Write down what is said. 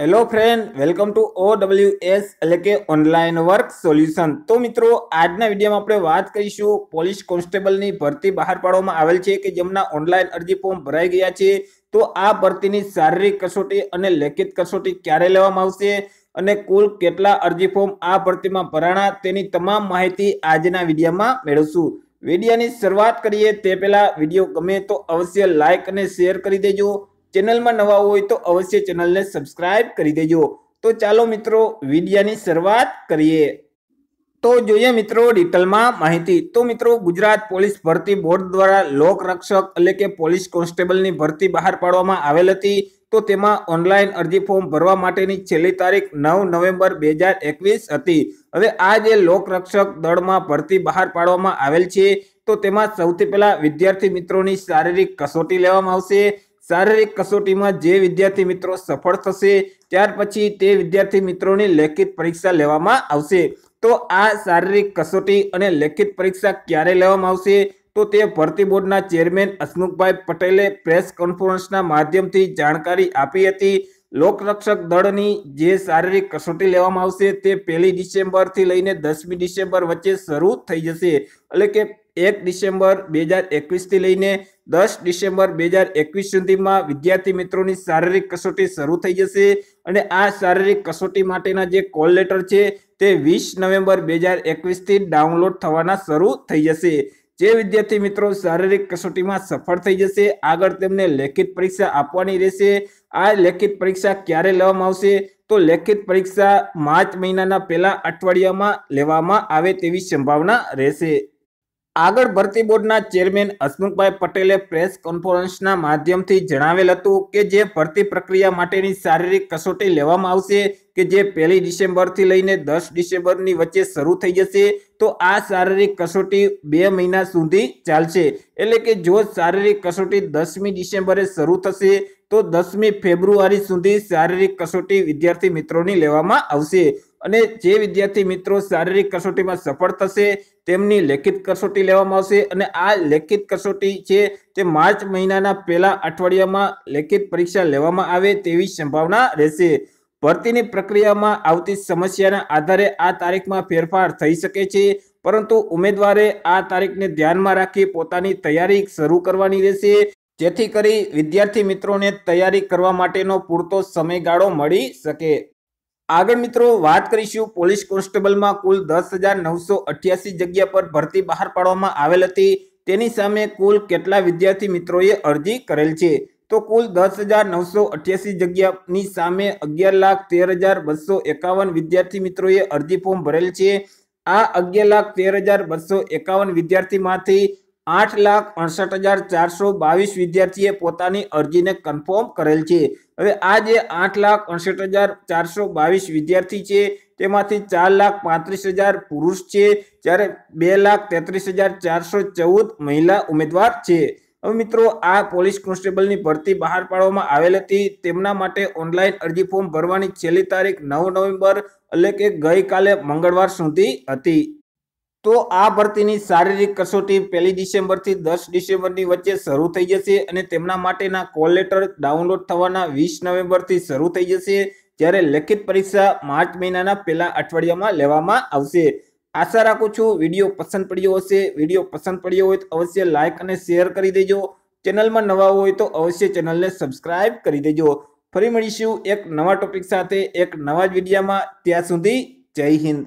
hello friend welcome to O W S એટલે કે online work solution તો મિત્રો આજના વિડીયોમાં આપણે વાત કરીશું પોલીસ કોન્સ્ટેબલની ભરતી બહાર પાડવામાં આવેલ છે કે જેમના ઓનલાઈન અરજી ફોર્મ ભરાઈ ગયા છે તો આ ભરતીની શારીરિક કસોટી અને લેખિત કસોટી ક્યારે લેવામાં આવશે અને કુલ કેટલા અરજી ફોર્મ આ ભરતીમાં ભરાણા તેની તમામ માહિતી આજના વિડીયોમાં મેળવશું વિડીયોની શરૂઆત કરીએ તે પહેલાં વિડીયો ગમે તો અવશ્ય લાઇક અને શેર કરી દેજો ચેનલમાં નવા હોય તો અવશ્ય ચેનલને સબસ્ક્રાઇબ કરી દેજો તો ચાલો મિત્રો વિડિયાની શરૂઆત કરીએ તો જોઈએ મિત્રો ડિટેલમાં માહિતી તો મિત્રો ગુજરાત પોલીસ ભરતી બોર્ડ દ્વારા લોક રક્ષક એટલે કે પોલીસ કોન્સ્ટેબલની ભરતી બહાર પાડવામાં આવેલ હતી તો તેમાં ઓનલાઈન અરજી ફોર્મ ભરવા માટેની છેલ્લી તારીખ નવ નવેમ્બર બે હજાર એકવીસ હતી હવે આ જે લોકરક્ષક દળમાં ભરતી બહાર પાડવામાં આવેલ છે તો તેમાં સૌથી પહેલા વિદ્યાર્થી મિત્રોની શારીરિક કસોટી લેવામાં આવશે શારીરિક કસોટીમાં જે વિદ્યાર્થી મિત્રો સફળ થશે ત્યાર પછી તે વિદ્યાર્થી મિત્રોની લેખિત પરીક્ષા લેવામાં આવશે તો આ શારીરિક કસોટી અને લેખિત પરીક્ષા ક્યારે લેવામાં આવશે તો તે ભરતી બોર્ડના ચેરમેન હસમુખભાઈ પટેલે પ્રેસ કોન્ફરન્સના માધ્યમથી જાણકારી આપી હતી લોકરક્ષક દળની જે શારીરિક કસોટી લેવામાં આવશે તે પહેલી ડિસેમ્બરથી લઈને દસમી ડિસેમ્બર વચ્ચે શરૂ થઈ જશે એટલે કે એક ડિસેમ્બર બે હજાર એકવીસથી લઈને દસ ડિસેમ્બર બે હજાર એકવીસ સુધીમાં વિદ્યાર્થી મિત્રોની શારીરિક કસોટી શરૂ થઈ જશે અને આ શારીરિક કસોટી માટેના જે કોલ લેટર છે તે વીસ નવેમ્બર બે હજાર એકવીસથી ડાઉનલોડ થવાના શરૂ થઈ જશે જે વિદ્યાર્થી મિત્રો શારીરિક કસોટીમાં સફળ થઈ જશે આગળ તેમને લેખિત પરીક્ષા આપવાની રહેશે આ લેખિત પરીક્ષા ક્યારે લેવામાં આવશે તો લેખિત પરીક્ષા માર્ચ મહિનાના પહેલા અઠવાડિયામાં લેવામાં આવે તેવી સંભાવના રહેશે આગળ ભરતી બોર્ડના ચેરમેન હસમુખભાઈ પટેલે પ્રેસ કોન્ફરન્સના માધ્યમથી જણાવેલ હતું કે જે ભરતી પ્રક્રિયા માટેની શારીરિક કસોટી લેવામાં આવશે કે જે પહેલી ડિસેમ્બરથી લઈને દસ ડિસેમ્બરની વચ્ચે શરૂ થઈ જશે તો આ શારીરિક કસોટી બે મહિના સુધી ચાલશે એટલે કે જો શારીરિક કસોટી દસમી ડિસેમ્બરે શરૂ થશે તો દસમી ફેબ્રુઆરી સુધી શારીરિક કસોટી વિદ્યાર્થી મિત્રોની લેવામાં આવશે અને જે વિદ્યાર્થી મિત્રો શારીરિક કસોટીમાં સફળ થશે તેમની લેખિત કસોટી લેવામાં આવશે અને આ લેખિત કસોટી છે તે માર્ચ મહિનાના પહેલા અઠવાડિયામાં લેખિત પરીક્ષા લેવામાં આવે તેવી સંભાવના રહેશે ભરતીની પ્રક્રિયામાં આવતી સમસ્યાના આધારે આ તારીખમાં ફેરફાર થઈ શકે છે પરંતુ ઉમેદવારે આ તારીખને ધ્યાનમાં રાખી પોતાની તૈયારી શરૂ કરવાની રહેશે જેથી કરી વિદ્યાર્થી મિત્રોને તૈયારી કરવા માટેનો પૂરતો સમયગાળો મળી શકે આગળ મિત્રો વાત કરીશું પોલીસ કોન્સ્ટેબલમાં કુલ દસ હજાર નવસો અઠ્યાસી જગ્યા પર ભરતી બહાર પાડવામાં આવેલ હતી તેની સામે કુલ કેટલા વિદ્યાર્થી મિત્રોએ અરજી કરેલ છે તો કુલ દસ હજાર નવસો અઠ્યાસી જગ્યાની સામે અગિયાર લાખ તેર હજાર બસો એકાવન વિદ્યાર્થી મિત્રોએ અરજી ફોર્મ ભરેલ છે આ અગિયાર લાખ તેર હજાર બસો એકાવન વિદ્યાર્થીમાંથી આઠ લાખ અડસઠ હજાર ચારસો બાવીસ વિદ્યાર્થીએ પોતાની અરજીને કન્ફર્મ કરેલ છે હવે આ જે આઠ લાખ અડસઠ હજાર ચારસો બાવીસ વિદ્યાર્થી છે તેમાંથી ચાર લાખ પાંત્રીસ હજાર પુરુષ છે જ્યારે બે લાખ તેત્રીસ હજાર ચારસો ચૌદ મહિલા ઉમેદવાર છે હવે મિત્રો આ પોલીસ કોન્સ્ટેબલની ભરતી બહાર પાડવામાં આવેલ હતી તેમના માટે ઓનલાઈન અરજી ફોર્મ ભરવાની છેલ્લી તારીખ નવ નવેમ્બર એટલે કે ગઈકાલે મંગળવાર સુધી હતી તો આ ભરતીની શારીરિક કસોટી પહેલી ડિસેમ્બરથી દસ ડિસેમ્બરની વચ્ચે શરૂ થઈ જશે અને તેમના માટેના કોલ લેટર ડાઉનલોડ થવાના વીસ નવેમ્બરથી શરૂ થઈ જશે જ્યારે લેખિત પરીક્ષા માર્ચ મહિનાના પહેલા અઠવાડિયામાં લેવામાં આવશે આશા રાખું છું વિડીયો પસંદ પડ્યો હશે વિડીયો પસંદ પડ્યો હોય તો અવશ્ય લાઇક અને શેર કરી દેજો ચેનલમાં નવા હોય તો અવશ્ય ચેનલને સબસ્ક્રાઇબ કરી દેજો ફરી મળીશું એક નવા ટોપિક સાથે એક નવા જ વિડીયામાં ત્યાં સુધી જય હિન્દ